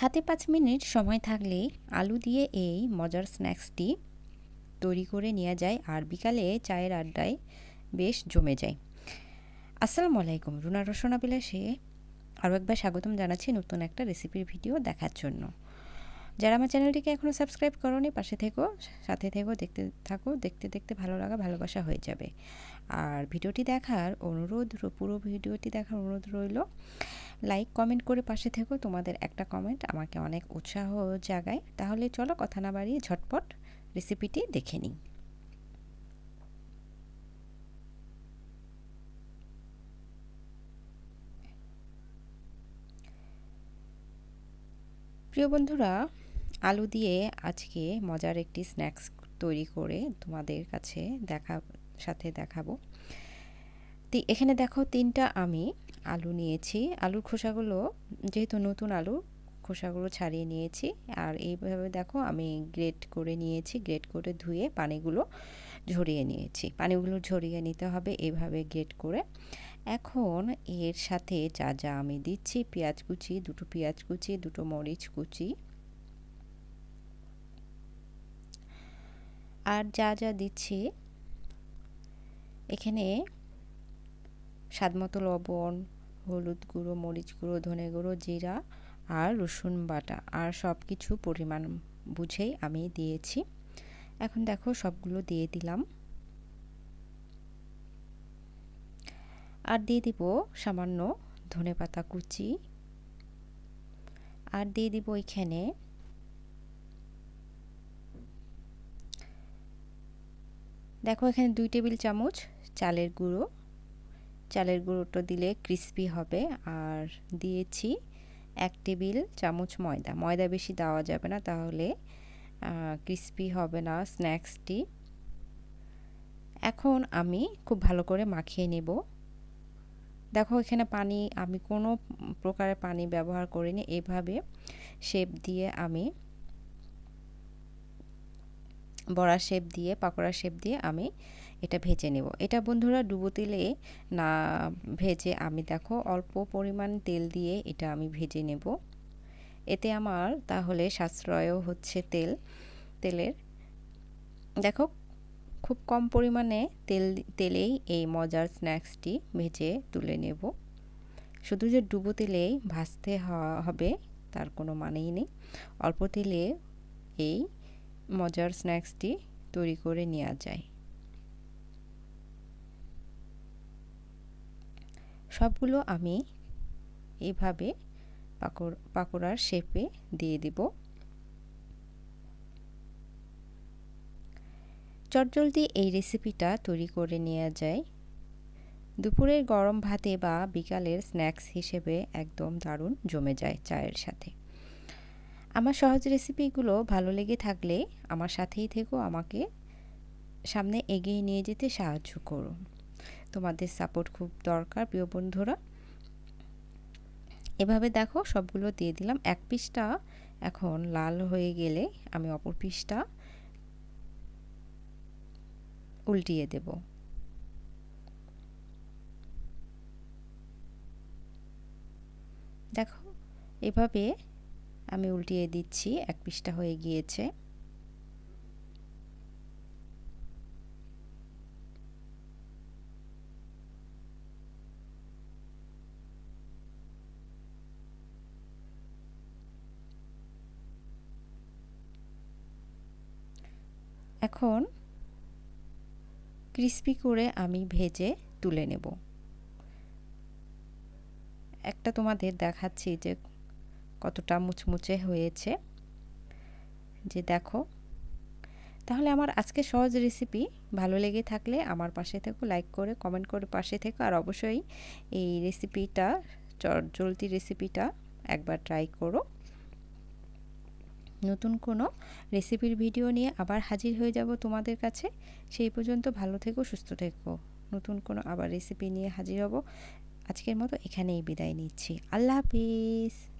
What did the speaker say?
হাতে পাঁচ মিনিট সময় থাকলে আলু দিয়ে এই মজার স্ন্যাক্সটি তৈরি করে নেওয়া যায় আর বিকালে চায়ের আড্ডায় বেশ জমে যায় আসসালামু আলাইকুম রুনা রসনা বিলাসে আরও একবার স্বাগতম জানাচ্ছি নতুন একটা রেসিপির ভিডিও দেখার জন্য যারা আমার চ্যানেলটিকে এখনও সাবস্ক্রাইব করনি পাশে থেকো সাথে থেকো দেখতে থাকো দেখতে দেখতে ভালো লাগা ভালোবাসা হয়ে যাবে আর ভিডিওটি দেখার অনুরোধ পুরো ভিডিওটি দেখার অনুরোধ রইল লাইক কমেন্ট করে পাশে থেকো তোমাদের একটা কমেন্ট আমাকে অনেক উৎসাহ জাগায় তাহলে চলো কথা না বাড়িয়ে ঝটপট রেসিপিটি দেখে নিই প্রিয় বন্ধুরা আলু দিয়ে আজকে মজার একটি স্ন্যাক্স তৈরি করে তোমাদের কাছে দেখা সাথে দেখাবো এখানে দেখো তিনটা আমি আলু নিয়েছি আলুর খোসাগুলো যেহেতু নতুন আলু খোসাগুলো ছাড়িয়ে নিয়েছি আর এইভাবে দেখো আমি গ্রেট করে নিয়েছি গ্রেট করে ধুয়ে পানিগুলো ঝরিয়ে নিয়েছি পানিগুলো ঝরিয়ে নিতে হবে এভাবে গ্রেট করে এখন এর সাথে যা যা আমি দিচ্ছি পেঁয়াজ কুচি দুটো পেঁয়াজ কুচি দুটো মরিচ কুচি আর যা যা দিচ্ছি এখানে স্বাদ মতো লবণ হলুদ গুঁড়ো মরিচ গুঁড়ো ধনে গুঁড়ো জিরা আর রসুন বাটা আর সব কিছু পরিমাণ বুঝেই আমি দিয়েছি এখন দেখো সবগুলো দিয়ে দিলাম আর দিয়ে দিব সামান্য ধনে পাতা কুচি আর দিয়ে দিব এখানে দেখো এখানে দুই টেবিল চামচ চালের গুঁড়ো চালের গুঁড়োটা দিলে ক্রিসপি হবে আর দিয়েছি এক টেবিল চামচ ময়দা ময়দা বেশি দেওয়া যাবে না তাহলে ক্রিসপি হবে না স্ন্যাক্সটি এখন আমি খুব ভালো করে মাখিয়ে নেব দেখো এখানে পানি আমি কোনো প্রকারের পানি ব্যবহার করিনি এভাবে শেপ দিয়ে আমি বড়া শেপ দিয়ে পাকোড়া শেপ দিয়ে আমি এটা ভেজে নেব এটা বন্ধুরা ডুবো তেলে না ভেজে আমি দেখো অল্প পরিমাণ তেল দিয়ে এটা আমি ভেজে নেব এতে আমার তাহলে সাশ্রয়ও হচ্ছে তেল তেলের দেখো খুব কম পরিমাণে তেল তেলেই এই মজার স্ন্যাক্সটি ভেজে তুলে নেব শুধু যে ডুবো তেলেই ভাজতে হবে তার কোনো মানেই নেই অল্প তেলে এই মজার স্ন্যাক্সটি তৈরি করে নেওয়া যায় সবগুলো আমি এভাবে পাকোড় পাকোড়ার শেপে দিয়ে দেব চটজলদি এই রেসিপিটা তৈরি করে নেওয়া যায় দুপুরের গরম ভাতে বা বিকালের স্ন্যাক্স হিসেবে একদম দারুণ জমে যায় চায়ের সাথে আমার সহজ রেসিপিগুলো ভালো লেগে থাকলে আমার সাথেই থেকেও আমাকে সামনে এগিয়ে নিয়ে যেতে সাহায্য করুন তোমাদের সাপোর্ট খুব দরকার প্রিয় বন্ধুরা এভাবে দেখো সবগুলো দিয়ে দিলাম এক পিসটা এখন লাল হয়ে গেলে আমি অপর পিসটা উল্টিয়ে দেব দেখো এভাবে আমি উল্টিয়ে দিচ্ছি এক পিসটা হয়ে গিয়েছে এখন ক্রিসপি করে আমি ভেজে তুলে নেব একটা তোমাদের দেখাচ্ছি যে কতটা মুচমুচে হয়েছে যে দেখো তাহলে আমার আজকে সহজ রেসিপি ভালো লেগে থাকলে আমার পাশে থেকো লাইক করে কমেন্ট করে পাশে থেকো আর অবশ্যই এই রেসিপিটা চটজলদি রেসিপিটা একবার ট্রাই করো নতুন কোনো রেসিপির ভিডিও নিয়ে আবার হাজির হয়ে যাব তোমাদের কাছে সেই পর্যন্ত ভালো থেকো সুস্থ থেকো নতুন কোনো আবার রেসিপি নিয়ে হাজির হব আজকের মতো এখানেই বিদায় নিচ্ছি আল্লাহ হাফিজ